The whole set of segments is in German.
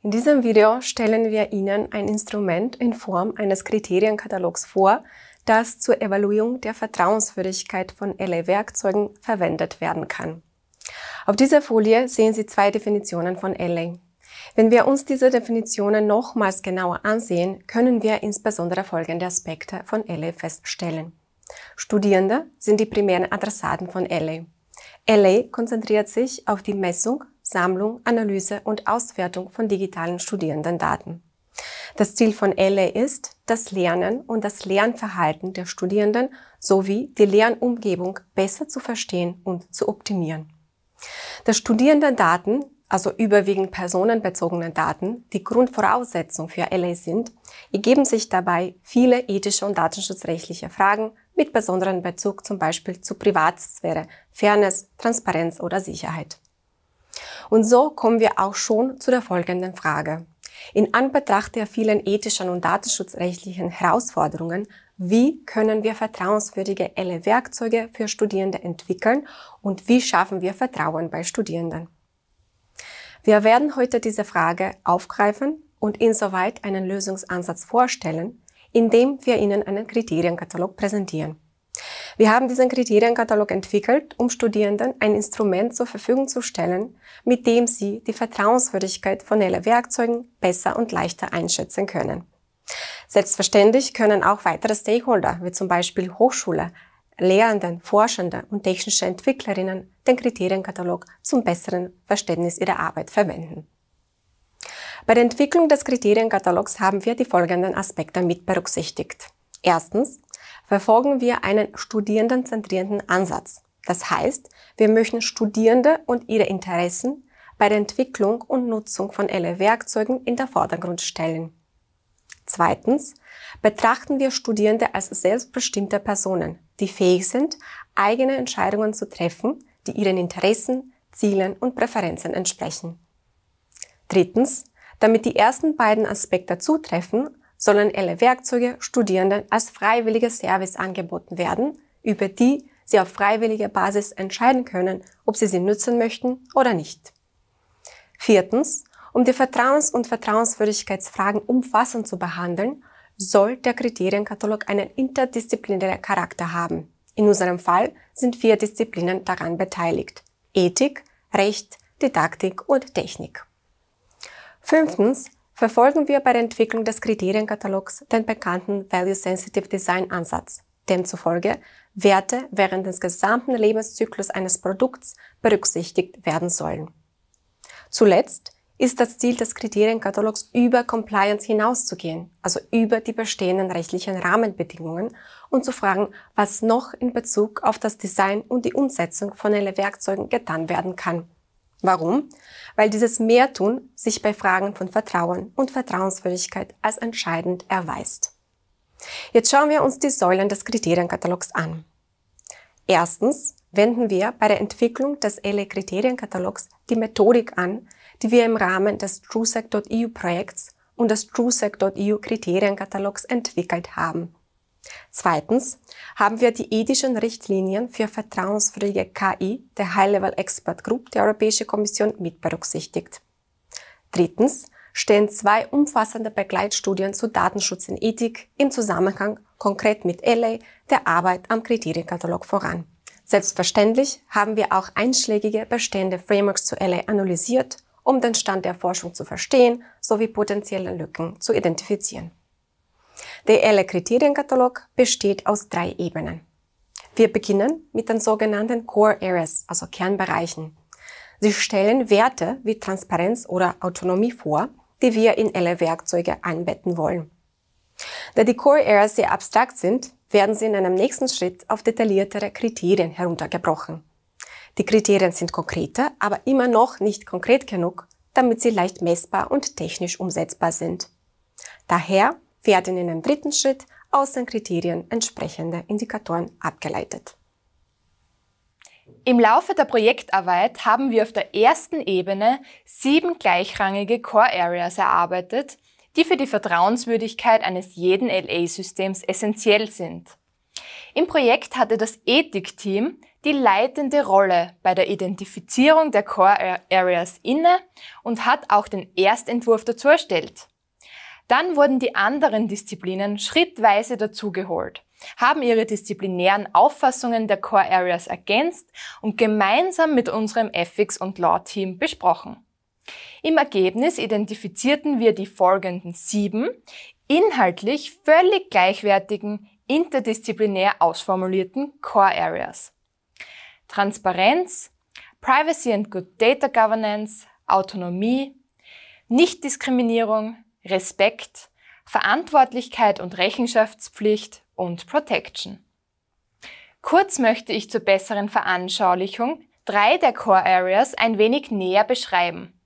In diesem Video stellen wir Ihnen ein Instrument in Form eines Kriterienkatalogs vor, das zur Evaluierung der Vertrauenswürdigkeit von LA-Werkzeugen verwendet werden kann. Auf dieser Folie sehen Sie zwei Definitionen von LA. Wenn wir uns diese Definitionen nochmals genauer ansehen, können wir insbesondere folgende Aspekte von LA feststellen. Studierende sind die primären Adressaten von LA. LA konzentriert sich auf die Messung, Sammlung, Analyse und Auswertung von digitalen Studierendendaten. Das Ziel von LA ist, das Lernen und das Lernverhalten der Studierenden sowie die Lernumgebung besser zu verstehen und zu optimieren. Dass Studierendendaten, also überwiegend personenbezogene Daten, die Grundvoraussetzung für LA sind, ergeben sich dabei viele ethische und datenschutzrechtliche Fragen, mit besonderen Bezug zum Beispiel zu Privatsphäre, Fairness, Transparenz oder Sicherheit. Und so kommen wir auch schon zu der folgenden Frage. In Anbetracht der vielen ethischen und datenschutzrechtlichen Herausforderungen, wie können wir vertrauenswürdige LE-Werkzeuge für Studierende entwickeln und wie schaffen wir Vertrauen bei Studierenden? Wir werden heute diese Frage aufgreifen und insoweit einen Lösungsansatz vorstellen, indem wir Ihnen einen Kriterienkatalog präsentieren. Wir haben diesen Kriterienkatalog entwickelt, um Studierenden ein Instrument zur Verfügung zu stellen, mit dem sie die Vertrauenswürdigkeit von Werkzeugen besser und leichter einschätzen können. Selbstverständlich können auch weitere Stakeholder, wie zum Beispiel Hochschule, Lehrenden, Forschende und technische Entwicklerinnen den Kriterienkatalog zum besseren Verständnis ihrer Arbeit verwenden. Bei der Entwicklung des Kriterienkatalogs haben wir die folgenden Aspekte mit berücksichtigt. Erstens verfolgen wir einen studierendenzentrierenden Ansatz. Das heißt, wir möchten Studierende und ihre Interessen bei der Entwicklung und Nutzung von LE-Werkzeugen in den Vordergrund stellen. Zweitens betrachten wir Studierende als selbstbestimmte Personen, die fähig sind, eigene Entscheidungen zu treffen, die ihren Interessen, Zielen und Präferenzen entsprechen. Drittens damit die ersten beiden Aspekte zutreffen, sollen alle werkzeuge Studierenden als freiwilliges Service angeboten werden, über die sie auf freiwilliger Basis entscheiden können, ob sie sie nutzen möchten oder nicht. Viertens, um die Vertrauens- und Vertrauenswürdigkeitsfragen umfassend zu behandeln, soll der Kriterienkatalog einen interdisziplinären Charakter haben. In unserem Fall sind vier Disziplinen daran beteiligt. Ethik, Recht, Didaktik und Technik. Fünftens verfolgen wir bei der Entwicklung des Kriterienkatalogs den bekannten Value-Sensitive Design-Ansatz. Demzufolge Werte während des gesamten Lebenszyklus eines Produkts berücksichtigt werden sollen. Zuletzt ist das Ziel des Kriterienkatalogs über Compliance hinauszugehen, also über die bestehenden rechtlichen Rahmenbedingungen und zu fragen, was noch in Bezug auf das Design und die Umsetzung von Werkzeugen getan werden kann. Warum? Weil dieses Mehrtun sich bei Fragen von Vertrauen und Vertrauenswürdigkeit als entscheidend erweist. Jetzt schauen wir uns die Säulen des Kriterienkatalogs an. Erstens wenden wir bei der Entwicklung des LE-Kriterienkatalogs die Methodik an, die wir im Rahmen des TrueSec.eu-Projekts und des TrueSec.eu-Kriterienkatalogs entwickelt haben Zweitens haben wir die ethischen Richtlinien für vertrauensfähige KI der High-Level Expert Group der Europäischen Kommission mit berücksichtigt. Drittens stehen zwei umfassende Begleitstudien zu Datenschutz in Ethik im Zusammenhang konkret mit LA der Arbeit am Kriterienkatalog voran. Selbstverständlich haben wir auch einschlägige bestehende Frameworks zu LA analysiert, um den Stand der Forschung zu verstehen sowie potenzielle Lücken zu identifizieren. Der ELE-Kriterienkatalog besteht aus drei Ebenen. Wir beginnen mit den sogenannten Core Areas, also Kernbereichen. Sie stellen Werte wie Transparenz oder Autonomie vor, die wir in ELE-Werkzeuge einbetten wollen. Da die Core Areas sehr abstrakt sind, werden sie in einem nächsten Schritt auf detailliertere Kriterien heruntergebrochen. Die Kriterien sind konkreter, aber immer noch nicht konkret genug, damit sie leicht messbar und technisch umsetzbar sind. Daher werden in einem dritten Schritt aus den Kriterien entsprechende Indikatoren abgeleitet. Im Laufe der Projektarbeit haben wir auf der ersten Ebene sieben gleichrangige Core Areas erarbeitet, die für die Vertrauenswürdigkeit eines jeden LA-Systems essentiell sind. Im Projekt hatte das Ethikteam die leitende Rolle bei der Identifizierung der Core Areas inne und hat auch den Erstentwurf dazu erstellt. Dann wurden die anderen Disziplinen schrittweise dazugeholt, haben ihre disziplinären Auffassungen der Core Areas ergänzt und gemeinsam mit unserem Ethics- und Law-Team besprochen. Im Ergebnis identifizierten wir die folgenden sieben inhaltlich völlig gleichwertigen, interdisziplinär ausformulierten Core Areas. Transparenz, Privacy and Good Data Governance, Autonomie, Nichtdiskriminierung, Respekt, Verantwortlichkeit und Rechenschaftspflicht und Protection. Kurz möchte ich zur besseren Veranschaulichung drei der Core Areas ein wenig näher beschreiben.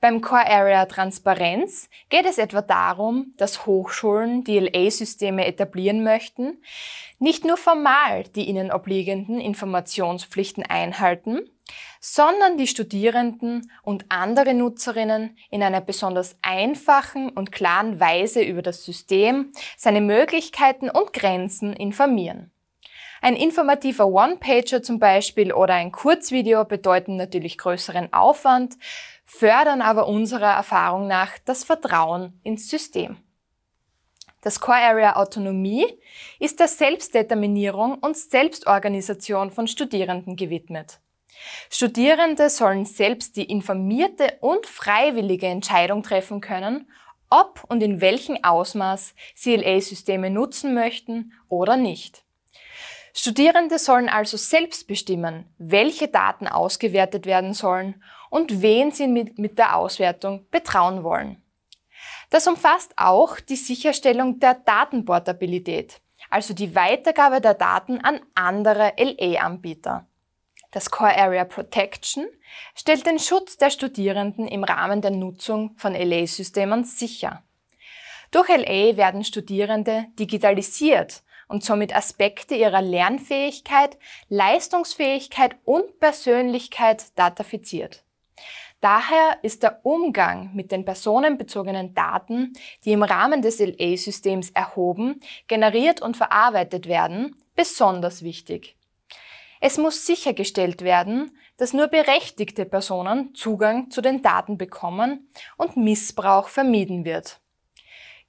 Beim Core Area Transparenz geht es etwa darum, dass Hochschulen DLA-Systeme etablieren möchten, nicht nur formal die ihnen obliegenden Informationspflichten einhalten, sondern die Studierenden und andere Nutzerinnen in einer besonders einfachen und klaren Weise über das System, seine Möglichkeiten und Grenzen informieren. Ein informativer One-Pager zum Beispiel oder ein Kurzvideo bedeuten natürlich größeren Aufwand, fördern aber unserer Erfahrung nach das Vertrauen ins System. Das Core Area Autonomie ist der Selbstdeterminierung und Selbstorganisation von Studierenden gewidmet. Studierende sollen selbst die informierte und freiwillige Entscheidung treffen können, ob und in welchem Ausmaß sie LA-Systeme nutzen möchten oder nicht. Studierende sollen also selbst bestimmen, welche Daten ausgewertet werden sollen und wen sie mit, mit der Auswertung betrauen wollen. Das umfasst auch die Sicherstellung der Datenportabilität, also die Weitergabe der Daten an andere LA-Anbieter. Das Core Area Protection stellt den Schutz der Studierenden im Rahmen der Nutzung von LA-Systemen sicher. Durch LA werden Studierende digitalisiert und somit Aspekte ihrer Lernfähigkeit, Leistungsfähigkeit und Persönlichkeit datafiziert. Daher ist der Umgang mit den personenbezogenen Daten, die im Rahmen des LA-Systems erhoben, generiert und verarbeitet werden, besonders wichtig. Es muss sichergestellt werden, dass nur berechtigte Personen Zugang zu den Daten bekommen und Missbrauch vermieden wird.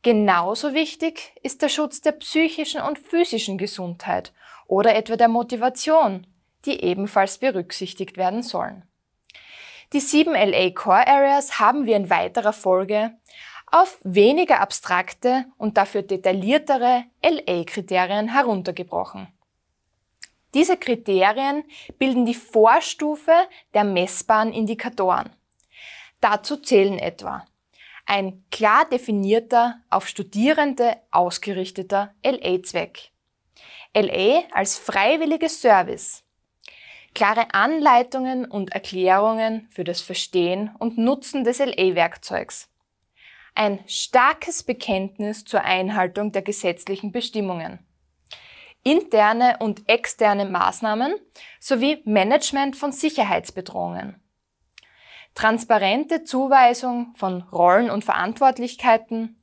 Genauso wichtig ist der Schutz der psychischen und physischen Gesundheit oder etwa der Motivation, die ebenfalls berücksichtigt werden sollen. Die sieben LA Core Areas haben wir in weiterer Folge auf weniger abstrakte und dafür detailliertere LA-Kriterien heruntergebrochen. Diese Kriterien bilden die Vorstufe der messbaren Indikatoren. Dazu zählen etwa ein klar definierter, auf Studierende ausgerichteter LA-Zweck. LA als freiwilliges Service. Klare Anleitungen und Erklärungen für das Verstehen und Nutzen des LA-Werkzeugs. Ein starkes Bekenntnis zur Einhaltung der gesetzlichen Bestimmungen interne und externe Maßnahmen sowie Management von Sicherheitsbedrohungen. Transparente Zuweisung von Rollen und Verantwortlichkeiten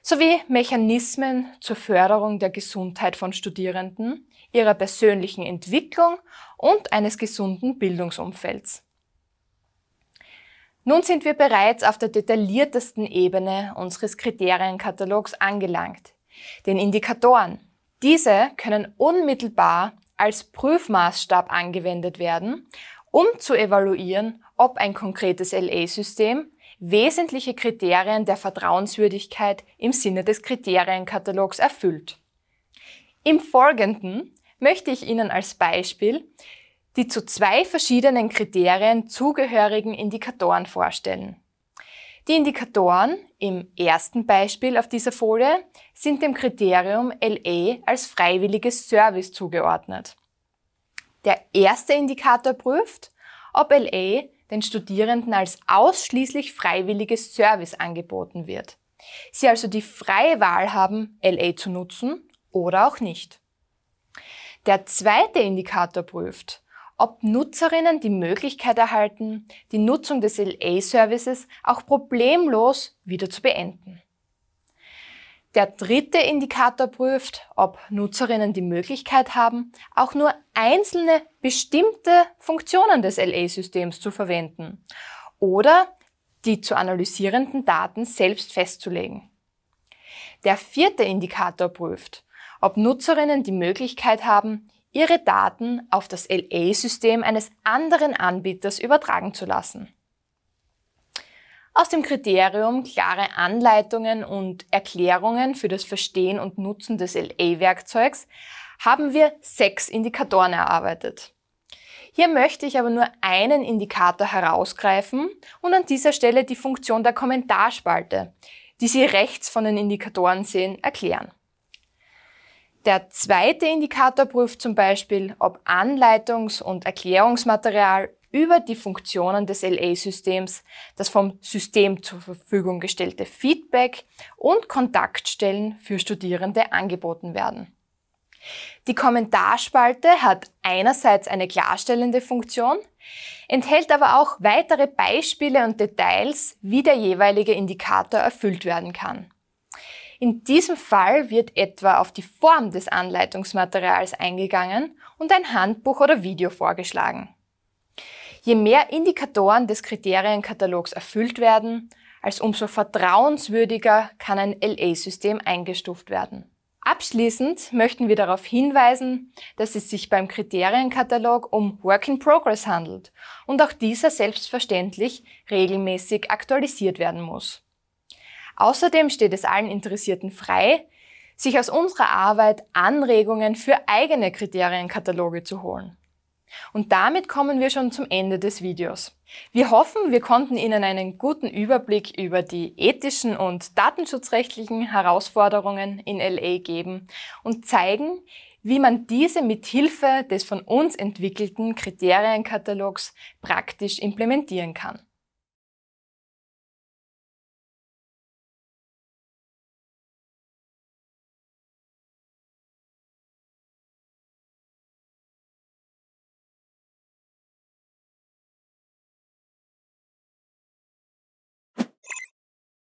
sowie Mechanismen zur Förderung der Gesundheit von Studierenden, ihrer persönlichen Entwicklung und eines gesunden Bildungsumfelds. Nun sind wir bereits auf der detailliertesten Ebene unseres Kriterienkatalogs angelangt, den Indikatoren. Diese können unmittelbar als Prüfmaßstab angewendet werden, um zu evaluieren, ob ein konkretes la system wesentliche Kriterien der Vertrauenswürdigkeit im Sinne des Kriterienkatalogs erfüllt. Im Folgenden möchte ich Ihnen als Beispiel die zu zwei verschiedenen Kriterien zugehörigen Indikatoren vorstellen. Die Indikatoren im ersten Beispiel auf dieser Folie sind dem Kriterium LE als freiwilliges Service zugeordnet. Der erste Indikator prüft, ob LE den Studierenden als ausschließlich freiwilliges Service angeboten wird. Sie also die freie Wahl haben, LA zu nutzen oder auch nicht. Der zweite Indikator prüft, ob Nutzerinnen die Möglichkeit erhalten, die Nutzung des LA-Services auch problemlos wieder zu beenden. Der dritte Indikator prüft, ob Nutzerinnen die Möglichkeit haben, auch nur einzelne bestimmte Funktionen des LA-Systems zu verwenden oder die zu analysierenden Daten selbst festzulegen. Der vierte Indikator prüft, ob Nutzerinnen die Möglichkeit haben, ihre Daten auf das LA-System eines anderen Anbieters übertragen zu lassen. Aus dem Kriterium klare Anleitungen und Erklärungen für das Verstehen und Nutzen des LA-Werkzeugs haben wir sechs Indikatoren erarbeitet. Hier möchte ich aber nur einen Indikator herausgreifen und an dieser Stelle die Funktion der Kommentarspalte, die Sie rechts von den Indikatoren sehen, erklären. Der zweite Indikator prüft zum Beispiel, ob Anleitungs- und Erklärungsmaterial über die Funktionen des LA-Systems, das vom System zur Verfügung gestellte Feedback und Kontaktstellen für Studierende angeboten werden. Die Kommentarspalte hat einerseits eine klarstellende Funktion, enthält aber auch weitere Beispiele und Details, wie der jeweilige Indikator erfüllt werden kann. In diesem Fall wird etwa auf die Form des Anleitungsmaterials eingegangen und ein Handbuch oder Video vorgeschlagen. Je mehr Indikatoren des Kriterienkatalogs erfüllt werden, als umso vertrauenswürdiger kann ein LA-System eingestuft werden. Abschließend möchten wir darauf hinweisen, dass es sich beim Kriterienkatalog um Work in Progress handelt und auch dieser selbstverständlich regelmäßig aktualisiert werden muss. Außerdem steht es allen Interessierten frei, sich aus unserer Arbeit Anregungen für eigene Kriterienkataloge zu holen. Und damit kommen wir schon zum Ende des Videos. Wir hoffen, wir konnten Ihnen einen guten Überblick über die ethischen und datenschutzrechtlichen Herausforderungen in LA geben und zeigen, wie man diese mit Hilfe des von uns entwickelten Kriterienkatalogs praktisch implementieren kann.